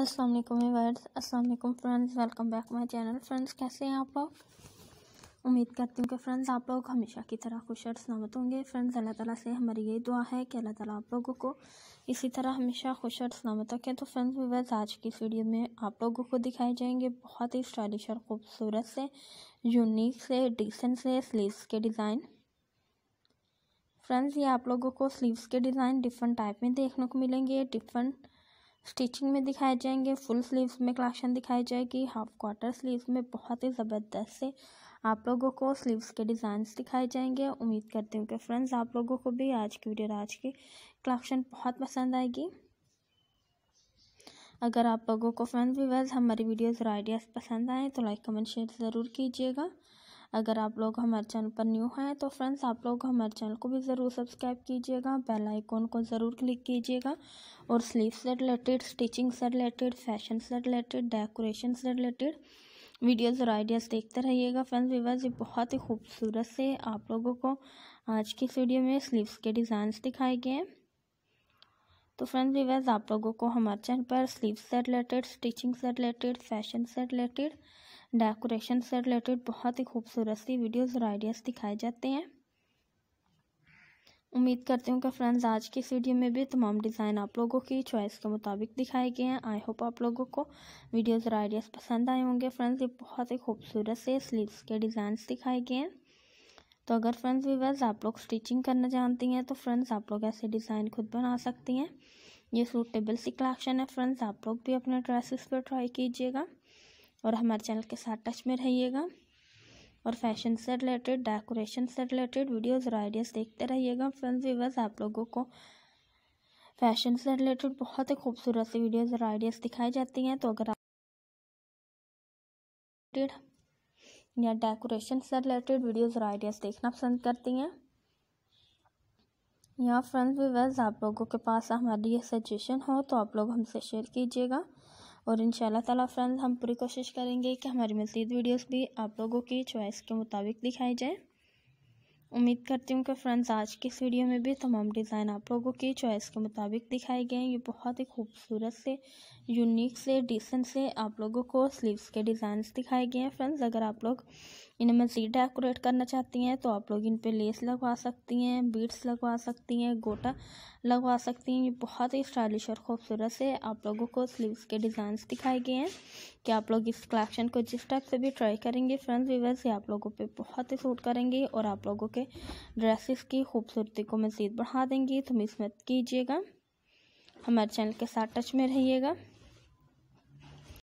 अस्सलाम वालेकुम व्यूअर्स अस्सलाम वालेकुम friends welcome back my channel friends कैसे हैं आप लोग उम्मीद करती हूँ कि फ्रेंड्स आप लोग हमेशा की तरह खुश और सलामत होंगे फ्रेंड्स अल्लाह ताला से हमारी यही दुआ है कि अल्लाह ताला आप लोगों को इसी तरह हमेशा खुश और सलामत रखे तो फ्रेंड्स वीवर्स आज की वीडियो में आप लोगों को दिखाए जाएंगे बहुत ही स्टाइलिश और खूबसूरत से यूनिक से डिसेंट से स्लीव्स के डिज़ाइन फ्रेंड्स ये आप लोगों को स्लीव्स के डिज़ाइन डिफरेंट टाइप में देखने को मिलेंगे डिफरेंट स्टिचिंग में दिखाए जाएंगे फुल स्लीव्स में कलेक्शन दिखाई जाएगी हाफ क्वार्टर स्लीव्स में बहुत ही ज़बरदस्त से आप लोगों को स्लीव्स के डिज़ाइंस दिखाए जाएंगे उम्मीद करती हूँ कि फ्रेंड्स आप लोगों को भी आज की वीडियो आज की कलेक्शन बहुत पसंद आएगी अगर आप लोगों को फ्रेंड्स व्यूवर्स हमारी वीडियोज़ और आइडियाज़ पसंद आएँ तो लाइक कमेंट शेयर ज़रूर कीजिएगा अगर आप लोग हमारे चैनल पर न्यू हैं तो फ्रेंड्स आप लोग हमारे चैनल को भी ज़रूर सब्सक्राइब कीजिएगा बेल आइकॉन को ज़रूर क्लिक कीजिएगा और स्लीव से रिलेटेड स्टिचिंग से रिलेटेड फैशन से रिलेटेड डेकोरेशन से रिलेटेड वीडियोज़ और आइडियाज़ देखते रहिएगा फ्रेंड्स वीवर्स ये बहुत ही खूबसूरत से आप लोगों को आज की इस वीडियो में स्लीव्स के डिज़ाइंस दिखाए गए हैं तो फ्रेंड्स विवाज आप लोगों को हमारे चैनल पर स्लीव से रिलेटेड स्टिचिंग से रिलेटेड फैशन से रिलेटेड डेकोरेशन से रिलेटेड बहुत ही खूबसूरत सी वीडियोस और आइडियाज़ दिखाए जाते हैं उम्मीद करती हूँ कि फ्रेंड्स आज की इस वीडियो में भी तमाम डिज़ाइन आप लोगों की चॉइस के मुताबिक दिखाए गए हैं आई होप आप लोगों को वीडियोस और आइडियाज़ पसंद आए होंगे फ्रेंड्स ये बहुत ही खूबसूरत से स्लीव्स के डिज़ाइन दिखाए गए हैं तो अगर फ्रेंड्स वीवर्स आप लोग स्टिचिंग करना जानती हैं तो फ्रेंड्स आप लोग ऐसे डिज़ाइन खुद बना सकती हैं ये सूटेबल सी कलेक्शन है फ्रेंड्स आप लोग भी अपने ड्रेसेस पर ट्राई कीजिएगा और हमारे चैनल के साथ टच में रहिएगा और फैशन से रिलेटेड डेकोरेशन से रिलेटेड वीडियोज़ और आइडियाज़ देखते रहिएगा फ्रेंड्स व्यूवर्स आप लोगों को फैशन से रिलेटेड बहुत ही खूबसूरत सी वीडियोज़ और आइडियाज़ दिखाई जाती हैं तो अगर आप या डेकोरेशन से रिलेटेड वीडियोज़ और आइडियाज़ देखना पसंद करती हैं या फ्रेंड्स व्यूवर्स आप लोगों के पास हमारी ये सजेशन हो तो आप लोग हमसे शेयर कीजिएगा और इन ताला फ्रेंड्स हम पूरी कोशिश करेंगे कि हमारी मज़ीद वीडियोस भी आप लोगों की चॉइस के मुताबिक दिखाई जाए उम्मीद करती हूँ कि फ्रेंड्स आज के इस वीडियो में भी तमाम डिज़ाइन आप लोगों की चॉइस के मुताबिक दिखाए गए हैं ये बहुत ही खूबसूरत से यूनिक से डिसेंट से आप लोगों को स्लीव्स के डिज़ाइंस दिखाए गए हैं फ्रेंड्स अगर आप लोग इन्हें मज़ीद डेकोरेट करना चाहती हैं तो आप लोग इन पर लेस लगवा सकती हैं बीट्स लगवा सकती हैं गोटा लगवा सकती हैं ये बहुत ही स्टाइलिश और ख़ूबसूरत से आप लोगों को स्लीव्स के डिज़ाइंस दिखाए गए हैं कि आप लोग इस कलेक्शन को जिस टाइप से भी ट्राई करेंगे फ्रेंड्स वीवर से आप लोगों पर बहुत ही सूट करेंगे और आप लोगों के ड्रेसिस ड्रेसेस की खूबसूरती को मज़ीद बढ़ा देंगी तो मिस मत कीजिएगा हमारे चैनल के साथ टच में रहिएगा